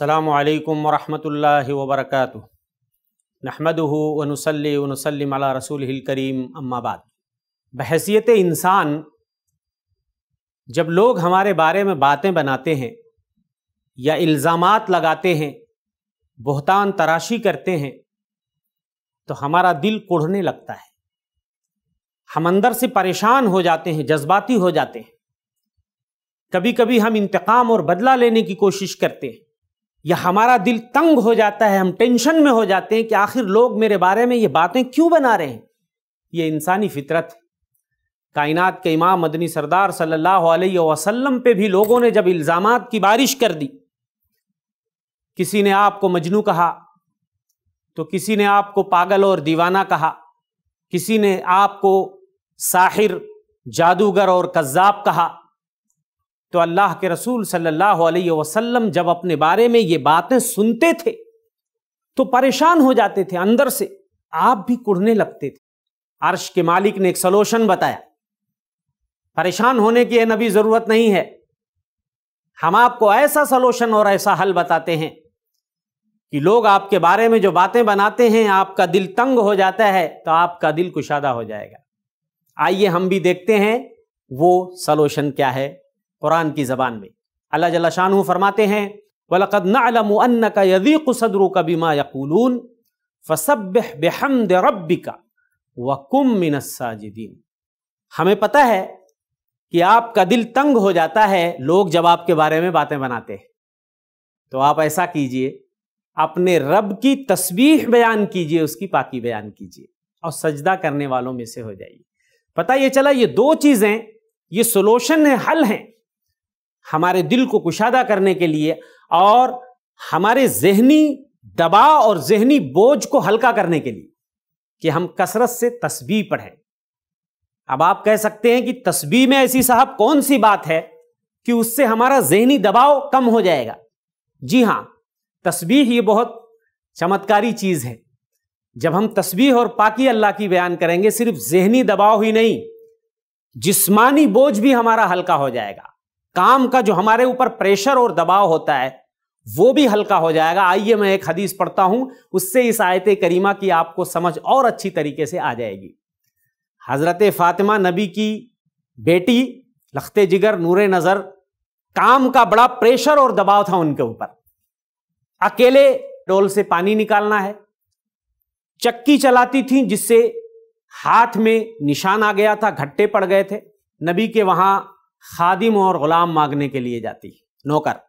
अल्लाम वरहमल वबरक नहमदह वनसली वनसलम अला रसूल करीम अम्माबाद बहसीत इंसान जब लोग हमारे बारे में बातें बनाते हैं या इल्ज़ाम लगाते हैं बहतान तराशी करते हैं तो हमारा दिल कुढ़ने लगता है हम अंदर से परेशान हो जाते हैं जज्बाती हो जाते हैं कभी कभी हम इंतकाम और बदला लेने की कोशिश करते हैं या हमारा दिल तंग हो जाता है हम टेंशन में हो जाते हैं कि आखिर लोग मेरे बारे में ये बातें क्यों बना रहे हैं ये इंसानी फितरत है कायनात के इमाम मदनी सरदार सल्लल्लाहु अलैहि वसल्लम पे भी लोगों ने जब इल्ज़ाम की बारिश कर दी किसी ने आपको मजनू कहा तो किसी ने आपको पागल और दीवाना कहा किसी ने आपको साहिर जादूगर और कज्जाब कहा तो अल्लाह के रसूल सल्लल्लाहु अलैहि वसल्लम जब अपने बारे में ये बातें सुनते थे तो परेशान हो जाते थे अंदर से आप भी कुड़ने लगते थे अर्श के मालिक ने एक सलोशन बताया परेशान होने की नबी ज़रूरत नहीं है हम आपको ऐसा सलोशन और ऐसा हल बताते हैं कि लोग आपके बारे में जो बातें बनाते हैं आपका दिल तंग हो जाता है तो आपका दिल कुशादा हो जाएगा आइए हम भी देखते हैं वो सलोशन क्या है कुरान की ज़बान में अल्लाह जल्ला शाह फरमाते हैं वलकद का यदीक सदरू का बीमा यकूलून फ़सब बेहमद रबी का वकुम मिनसाजिदीन हमें पता है कि आपका दिल तंग हो जाता है लोग जब आपके बारे में बातें बनाते हैं तो आप ऐसा कीजिए अपने रब की तस्वीर बयान कीजिए उसकी पाकी बयान कीजिए और सजदा करने वालों में से हो जाइए पता ये चला ये दो चीज़ें ये सोल्यूशन है हल हैं हमारे दिल को कुशादा करने के लिए और हमारे जहनी दबाव और जहनी बोझ को हल्का करने के लिए कि हम कसरत से तस्वीर पढ़ें अब आप कह सकते हैं कि तस्बी में ऐसी साहब कौन सी बात है कि उससे हमारा जहनी दबाव कम हो जाएगा जी हाँ तस्बीह ये बहुत चमत्कारी चीज़ है जब हम तस्बीह और पाकी अल्लाह की बयान करेंगे सिर्फ जहनी दबाव ही नहीं जिस्मानी बोझ भी हमारा हल्का हो जाएगा काम का जो हमारे ऊपर प्रेशर और दबाव होता है वो भी हल्का हो जाएगा आइए मैं एक हदीस पढ़ता हूं उससे इस आयत करीमा की आपको समझ और अच्छी तरीके से आ जाएगी हजरत फातिमा नबी की बेटी लखते जिगर नूर नज़र काम का बड़ा प्रेशर और दबाव था उनके ऊपर अकेले डोल से पानी निकालना है चक्की चलाती थी जिससे हाथ में निशान आ गया था घट्टे पड़ गए थे नबी के वहां खादिम और गुलाम मांगने के लिए जाती है नौकर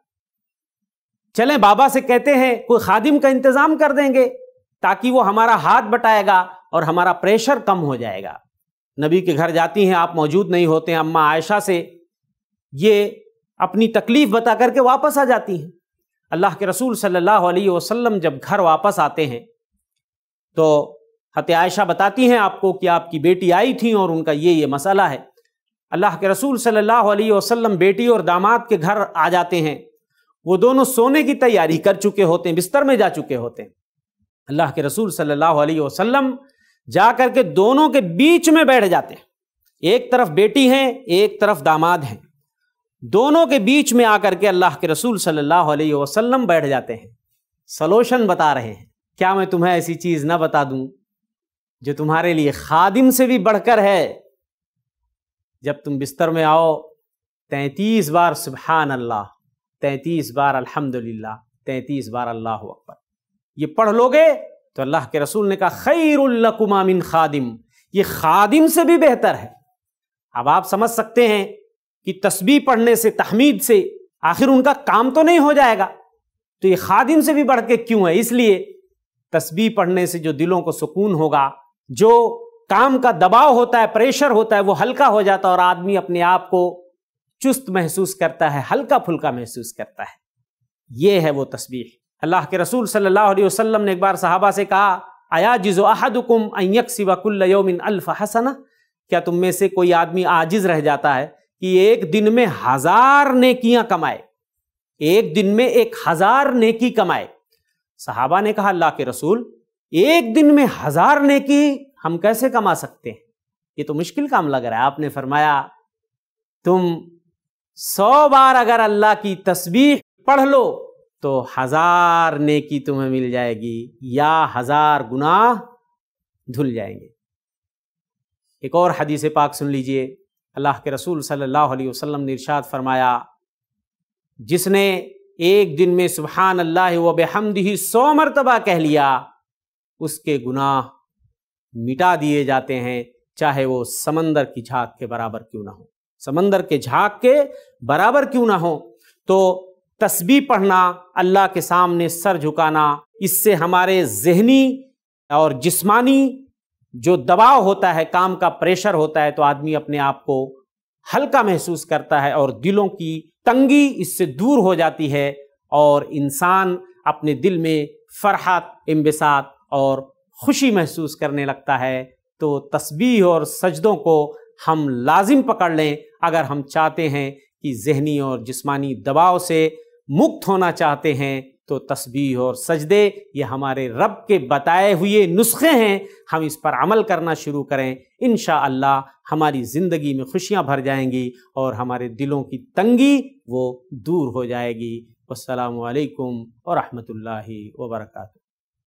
चलें बाबा से कहते हैं कोई खादिम का इंतजाम कर देंगे ताकि वो हमारा हाथ बटाएगा और हमारा प्रेशर कम हो जाएगा नबी के घर जाती हैं आप मौजूद नहीं होते हैं अम्मा आयशा से ये अपनी तकलीफ बता करके वापस आ जाती हैं अल्लाह के रसूल सल्लल्लाहु अलैहि वसल्लम जब घर वापस आते हैं तो हत आयशा बताती हैं आपको कि आपकी बेटी आई थी और उनका ये ये मसाला है अल्लाह के रसूल सल्लल्लाहु अलैहि वसल्लम बेटी और दामाद के घर आ जाते हैं वो दोनों सोने की तैयारी कर चुके होते हैं बिस्तर में जा चुके होते हैं अल्लाह के रसूल सल्लल्लाहु अलैहि वसल्लम जा कर के दोनों के बीच में बैठ जाते हैं एक तरफ बेटी हैं एक तरफ दामाद हैं दोनों के बीच में आकर के अल्लाह के रसूल सल्लल्लाहु अलैहि वसल्लम बैठ जाते हैं सलोशन बता रहे हैं क्या मैं तुम्हें ऐसी चीज़ ना बता दूँ जो तुम्हारे लिए खादिम से भी बढ़कर है जब तुम बिस्तर में आओ तैंतीस बार सुबहान अल्लाह तैंतीस बार अल्हम्दुलिल्लाह तैंतीस बार अल्लाह अकबर ये पढ़ लोगे तो अल्लाह के रसूल ने कहा खैरकुमामिन खादिम ये खादिम से भी बेहतर है अब आप समझ सकते हैं कि तस्बीह पढ़ने से तहमीद से आखिर उनका काम तो नहीं हो जाएगा तो ये खादिम से भी बढ़ के क्यों है इसलिए तस्बीह पढ़ने से जो दिलों को सुकून होगा जो काम का दबाव होता है प्रेशर होता है वो हल्का हो जाता है और आदमी अपने आप को चुस्त महसूस करता है हल्का फुल्का महसूस करता है ये है वो तस्वीर अल्लाह के रसूल सल्लल्लाहु अलैहि वसल्लम ने एक बार साहबा से कहा आया जिजो अहदुकुम अयक अल्फ हसना क्या तुम में से कोई आदमी आजिज रह जाता है कि एक दिन में हजार नेकियां कमाए एक दिन में एक हजार नेकी कमाए साहबा ने कहा अल्लाह के रसूल एक दिन में हजार नेकी हम कैसे कमा सकते हैं ये तो मुश्किल काम लग रहा है आपने फरमाया तुम सौ बार अगर अल्लाह की तस्वीर पढ़ लो तो हजार नेकी तुम्हें मिल जाएगी या हजार गुनाह धुल जाएंगे एक और हदीस पाक सुन लीजिए अल्लाह के रसूल सल्लल्लाहु अलैहि वसल्लम ने इरशाद फरमाया जिसने एक दिन में सुबहान अल्लाह व बेहमद ही सौ मरतबा कह लिया उसके गुनाह मिटा दिए जाते हैं चाहे वो समंदर की झाक के बराबर क्यों ना हो समंदर के झाक के बराबर क्यों ना हो तो तस्बी पढ़ना अल्लाह के सामने सर झुकाना इससे हमारे जहनी और जिस्मानी जो दबाव होता है काम का प्रेशर होता है तो आदमी अपने आप को हल्का महसूस करता है और दिलों की तंगी इससे दूर हो जाती है और इंसान अपने दिल में फरहत इम्बिसात और खुशी महसूस करने लगता है तो तस्बी और सजदों को हम लाजिम पकड़ लें अगर हम चाहते हैं कि जहनी और जिस्मानी दबाव से मुक्त होना चाहते हैं तो तस्बी और सजदे ये हमारे रब के बताए हुए नुस्खे हैं हम इस पर अमल करना शुरू करें इन हमारी ज़िंदगी में खुशियाँ भर जाएंगी और हमारे दिलों की तंगी वो दूर हो जाएगी असलकम वरहमल वर्का